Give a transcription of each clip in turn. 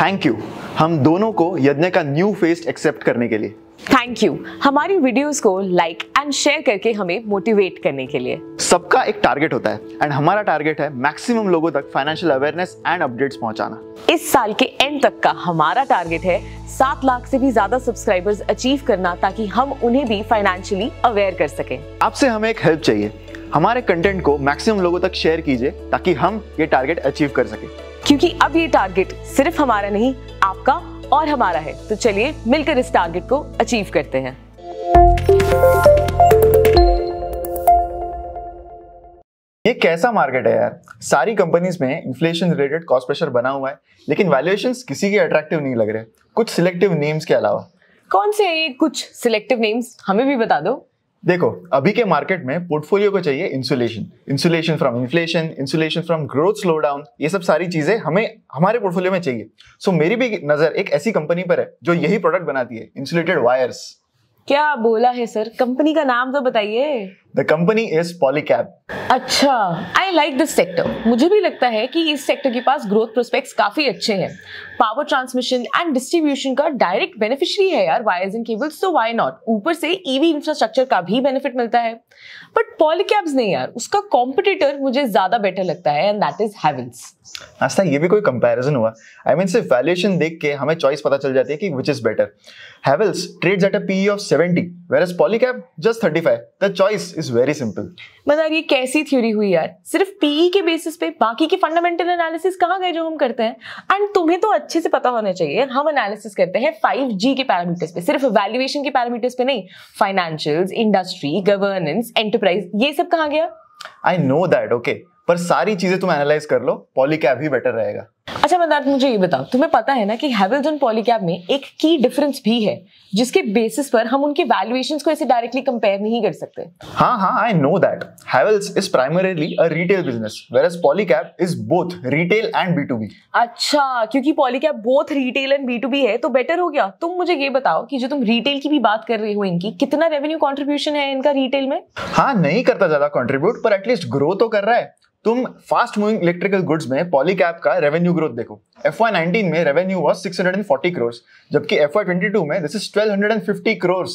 Thank you हम दोनों को यज्ञ का न्यू फेस एक्सेप्ट करने के लिए थैंक यू हमारी वीडियोस को लाइक एंड शेयर करके हमें मोटिवेट करने के लिए सबका एक टारगेट होता है एंड हमारा टारगेट है मैक्सिमम लोगों तक फाइनेंशियल अवेयरनेस एंड अपडेट्स पहुंचाना इस साल के एंड तक का हमारा टारगेट है सात लाख से भी ज्यादा सब्सक्राइबर्स अचीव करना ताकि हम उन्हें भी फाइनेंशियली अवेयर कर सके आपसे हमें एक हेल्प चाहिए हमारे कंटेंट को मैक्सिमम लोगों तक शेयर कीजिए ताकि हम ये टारगेट अचीव कर सकें क्योंकि अब ये टारगेट सिर्फ हमारा नहीं आपका और हमारा है तो चलिए मिलकर इस टारगेट को अचीव करते हैं ये कैसा मार्केट है यार सारी कंपनीज में इन्फ्लेशन रिलेटेड कॉस्ट प्रेशर बना हुआ है लेकिन वैल्यूएशन किसी के अट्रैक्टिव नहीं लग रहे कुछ सिलेक्टिव नेम्स के अलावा कौन से ये कुछ सिलेक्टिव नेम्स हमें भी बता दो देखो अभी के मार्केट में पोर्टफोलियो को चाहिए insulation insulation from inflation insulation from growth slow down ये सब सारी चीजें हमें हमारे पोर्टफोलियो में चाहिए सो so, मेरी भी नजर एक ऐसी कंपनी पर है जो यही प्रोडक्ट बनाती है इंसुलेटेड वायर्स क्या बोला है सर कंपनी का नाम तो बताइए द कंपनी इज पॉलीकैब अच्छा आई लाइक दिस सेक्टर मुझे भी लगता है कि इस सेक्टर के पास ग्रोथ प्रोस्पेक्ट्स काफी अच्छे हैं पावर ट्रांसमिशन एंड डिस्ट्रीब्यूशन का डायरेक्ट बेनिफिशियरी है यार वायर्स एंड केबल्स तो व्हाई नॉट ऊपर से ईवी e इंफ्रास्ट्रक्चर का भी बेनिफिट मिलता है बट पॉलीकैब्स नहीं यार उसका कॉम्पिटिटर मुझे ज्यादा बेटर लगता है and that is Havells Aastha ये भी कोई कंपैरिजन हुआ आई I मीन mean, सिर्फ वैल्यूएशन देख के हमें चॉइस पता चल जाती है कि which is better Havells trades at a PE of 70 whereas polycap just 35 the choice is very simple मतलब ये कैसी थ्योरी हुई यार सिर्फ पी e के बेसिस पे बाकी के फंडामेंटल एनालिसिस कहाँ गए जो हम करते हैं एंड तुम्हें तो अच्छे से पता होना चाहिए हम एनालिसिस करते हैं 5G के पैरामीटर्स पे सिर्फ वैल्यूएशन के पैरामीटर्स पे नहीं फाइनेंशियल्स इंडस्ट्री गवर्नेंस एंटरप्राइज ये सब कहाँ गया आई नो दैट ओके पर सारी चीजें तुम एनालाइज कर लो पॉलीकैप ही बेटर रहेगा अच्छा मंदार मुझे ये बताओ तुम्हें पता है ना कि हैवल्स और पॉलीकैब में एक की डिफरेंस भी है जिसके बेसिस पर हम उनके वैल्यूएशंस को ऐसे डायरेक्टली कंपेयर नहीं कर सकते हां हां I know that Havells is primarily a retail business whereas Polycab is both retail and B अच्छा क्योंकि Polycab both retail and B है तो बेटर हो गया तुम मुझे ये बताओ कि जो तुम रिटेल की भी बात कर रहे हो इनकी कितना रेवेन्यू कंट्रीब्यूशन है इनका रिटेल में हां नहीं करता ज्यादा कंट्रीब्यूट पर एटलीस्ट ग्रो तो कर रहा है तुम फास्ट मूविंग इलेक्ट्रिकल गुड्स में पॉलीकैप का रेवेन्यू ग्रोथ देखो एफ वाई नाइनटीन में revenue was six hundred and forty crores जबकि एफ वाई ट्वेंटी टू में this is twelve hundred and fifty crores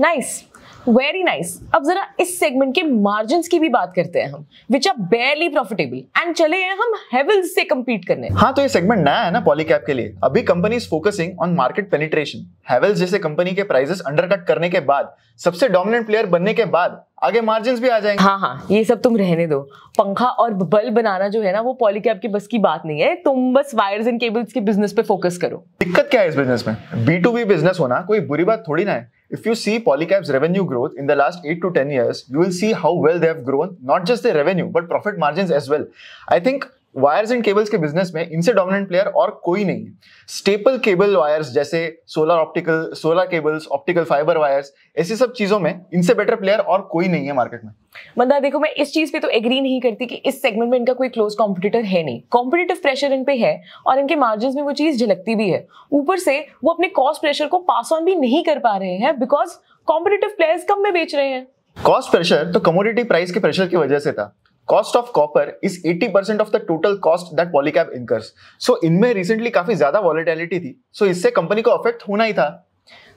nice very nice nice. अब जरा इस सेगमेंट के मार्जिन की भी बात करते हैं हम which are barely profitable and चले हैं हम हेवल्स से कम्पीट करने हाँ तो ये सेगमेंट नया है ना पॉलीकैप के लिए अभी company focusing on market penetration Havells जैसे कंपनी के प्राइसेस अंडरकट करने के बाद सबसे डोमिनेंट प्लेयर बनने के बाद आगे मार्जिन भी आ जाएंगे हाँ हाँ ये सब तुम रहने दो पंखा और बल बनाना जो है ना वो पॉलीकैप की बस की बात नहीं है तुम बस वायर्स एंड केबल्स के बिजनेस पे फोकस करो दिक्कत क्या है इस बिजनेस में बी टू बी बिजनेस होना कोई बुरी बात थोड़ी ना है If you see Polycab's revenue growth in the last 8 to 10 years, you will see how well they have grown, not just their revenue, but profit margins as well. I think wires and cables के business में इनसे dominant player और कोई नहीं है staple cable wires जैसे solar optical solar cables optical fibre wires ऐसी सब चीजों में इनसे बेटर प्लेयर और कोई नहीं है मार्केट में मंदा देखो मैं इस चीज पे तो एग्री नहीं करती कि इस सेगमेंट में इनका कोई क्लोज कॉम्पिटिटर है नहीं कॉम्पिटेटिव प्रेशर इन पे है और इनके मार्जिन में वो चीज झलकती भी है ऊपर से वो अपने कॉस्ट प्रेशर को पास ऑन भी नहीं कर पा रहे हैं बिकॉज कॉम्पिटेटिव प्लेयर्स कम में बेच रहे हैं कॉस्ट प्रेशर तो कमोडिटी प्राइस के प्रेशर की वजह से था cost of copper is 80 percent of the total cost that Polycab incurs so इनमें रिसेंटली काफी ज्यादा वॉलिटेलिटी थी सो so इससे कंपनी को अफेक्ट होना ही था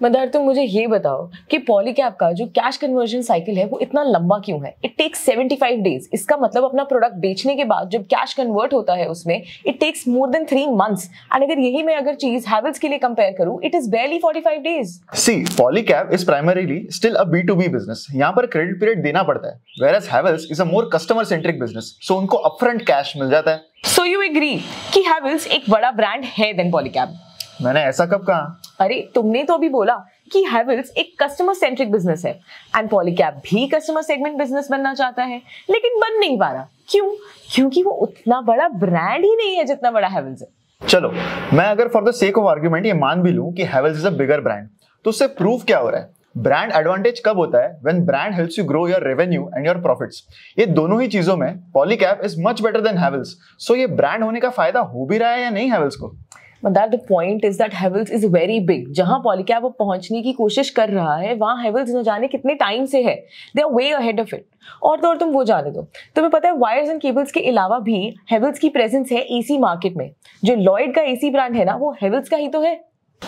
मदर तुम मुझे ये बताओ कि पॉली कैप का जो कैश कन्वर्जन साइकिल है वो इतना लंबा क्यों है इट टेक्स 75 डेज इसका मतलब अपना प्रोडक्ट बेचने के बाद जब कैश कन्वर्ट होता है उसमें it takes more than three months and अगर यही मैं अगर चीज हैवल्स के लिए कंपेयर करूं it is barely 45 days see Polycab is primarily still a B to B business यहाँ पर क्रेडिट पीरियड देना पड़ता है whereas Havells is a more customer centric business so उनको अपफ्रंट कैश मिल जाता है सो यू एग्री कि Havells एक बड़ा ब्रांड है देन पॉली कैप मैंने ऐसा कब कहा अरे तुमने तो अभी बोला कि हैवल्स एक कस्टमर सेंट्रिक बिजनेस है एंड पॉलीकैप भी कस्टमर सेगमेंट बिजनेस बनना चाहता है लेकिन बन नहीं पा रहा क्यों क्योंकि वो उतना बड़ा ब्रांड ही नहीं है जितना बड़ा हैवल्स है चलो मैं अगर for the sake of argument ये मान भी लूं कि Havells is a bigger brand तो उससे प्रूफ क्या हो रहा है ब्रांड एडवांटेज कब होता है when brand helps you grow your revenue and your profits ये दोनों ही चीजों में Polycab is much better than Havells so ये ब्रांड होने का फायदा हो भी रहा है या नहीं हैवल्स को that the point is that Havells is very big जहां पॉलिकैब अब पहुंचने की कोशिश कर रहा है वहां हेवल्स न जाने कितने टाइम से है they are way ahead of it और तो और तुम वो जाने दो तुम्हें पता है वायर्स एंड केबल्स के अलावा भी हेवल्स की प्रेजेंस है एसी मार्केट में जो लॉयड का एसी ब्रांड है ना वो हेवल्स का ही तो है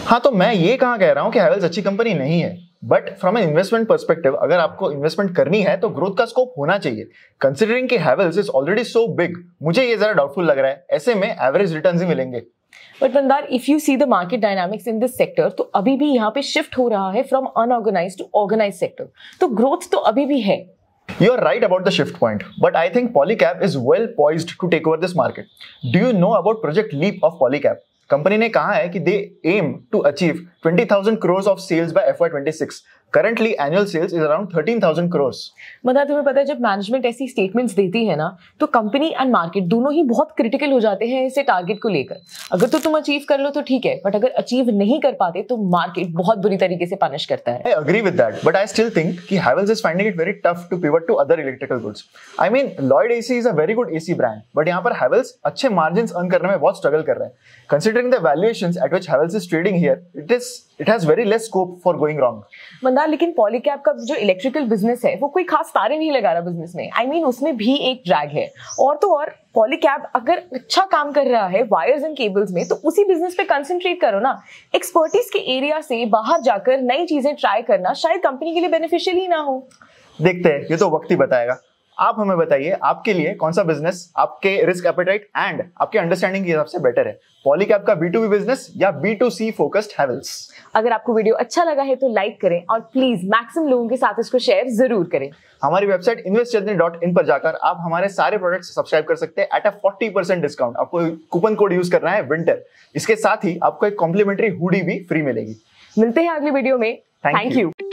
हाँ तो मैं ये कहाँ कह रहा हूँ कि हेवल्स अच्छी कंपनी नहीं है but from an investment perspective अगर आपको इन्वेस्टमेंट करनी है तो ग्रोथ का स्कोप होना चाहिए कंसिडरिंग कि Havells is already so big मुझे ये जरा डाउटफुल लग रहा है ऐसे में एवरेज रिटर्न ही मिलेंगे but Mandar if you see the market dynamics in this sector तो अभी भी यहाँ पे शिफ्ट हो रहा है from unorganised to organised sector तो ग्रोथ तो अभी भी है You are right about the shift point, but I think Polycap is well poised to take over this market. Do you know about Project Leap of Polycap? Company ने कहा है कि they aim to achieve 20,000 crore of sales by FY 26 currently annual sales is around thirteen thousand crores मतलब तुम्हें पता है जब management ऐसी स्टेटमेंट्स देती है ना तो कंपनी एंड मार्केट दोनों ही बहुत क्रिटिकल हो जाते हैं इसे टारगेट को लेकर अगर तो तुम अचीव कर लो तो ठीक है बट अगर अचीव नहीं कर पाते तो मार्केट बहुत बुरी तरीके से पनिश करता है I agree with that but I still think कि Havells is finding it very tough to pivot to other electrical goods I mean Lloyd AC is a very good AC brand but यहाँ पर हैवेल्स अच्छे margin earn करने में बहुत struggle कर रहे हैं considering the valuation at which Havells is trading here it is it has very less scope for going wrong Mandar रहा लेकिन पॉलीकैप का जो इलेक्ट्रिकल बिजनेस है वो कोई खास तारे नहीं लगा रहा बिजनेस में आई I मीन mean, उसमें भी एक ड्रैग है और तो और पॉलीकैप अगर अच्छा काम कर रहा है वायर्स एंड केबल्स में तो उसी बिजनेस पे कंसंट्रेट करो ना एक्सपर्टीज के एरिया से बाहर जाकर नई चीजें ट्राई करना शायद कंपनी के लिए बेनिफिशियल ही ना हो देखते हैं ये तो वक्त ही बताएगा आप हमें बताइए आपके लिए कौन सा बिजनेस आपके रिस्क एपेटाइट एंड आपके अंडरस्टैंडिंग के हिसाब से बेटर है पॉलीकैप का बी टू बी बिजनेस या B to C focused Havells अगर आपको वीडियो अच्छा लगा है तो लाइक करें और प्लीज मैक्सिमम लोगों के साथ इसको शेयर जरूर करें हमारी वेबसाइट इन्वेस्ट पर जाकर आप हमारे सारे प्रोडक्ट्स सब्सक्राइब कर सकते हैं at a forty percent discount आपको कूपन कोड यूज करना है विंटर इसके साथ ही आपको एक कॉम्प्लीमेंट्री हुडी भी फ्री मिलेगी मिलते हैं अगले वीडियो में थैंक यू, यू